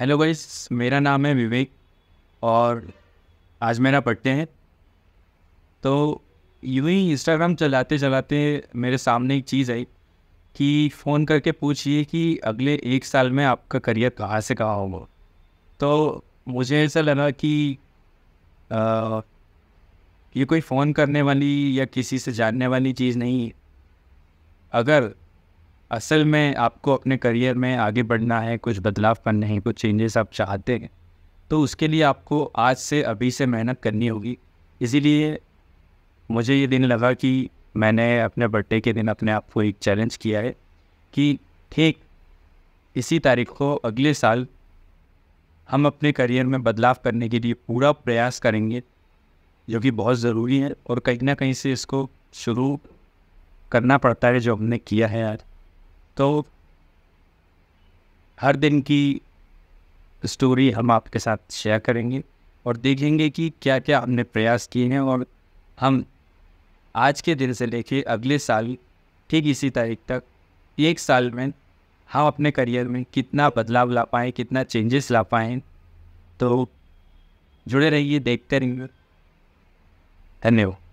hello guys मेरा नाम है विवेक और आज मेरा पढ़ते हैं तो यूँ ही इंस्टाग्राम चलाते चलाते मेरे सामने एक चीज़ आई कि फ़ोन करके पूछिए कि अगले एक साल में आपका करियर कहाँ से कहाँ होगा तो मुझे ऐसा लगा कि आ, ये कोई फ़ोन करने वाली या किसी से जानने वाली चीज़ नहीं अगर असल में आपको अपने करियर में आगे बढ़ना है कुछ बदलाव करने हैं कुछ चेंजेस आप चाहते हैं तो उसके लिए आपको आज से अभी से मेहनत करनी होगी इसीलिए मुझे ये दिन लगा कि मैंने अपने बर्थडे के दिन अपने आप को एक चैलेंज किया है कि ठीक इसी तारीख को अगले साल हम अपने करियर में बदलाव करने के लिए पूरा प्रयास करेंगे जो कि बहुत ज़रूरी है और कहीं ना कहीं से इसको शुरू करना पड़ता है जो हमने किया है आज तो हर दिन की स्टोरी हम आपके साथ शेयर करेंगे और देखेंगे कि क्या क्या हमने प्रयास किए हैं और हम आज के दिन से लेके अगले साल ठीक इसी तारीख तक एक साल में हम अपने करियर में कितना बदलाव ला पाएँ कितना चेंजेस ला पाएँ तो जुड़े रहिए देखते रहिए धन्यवाद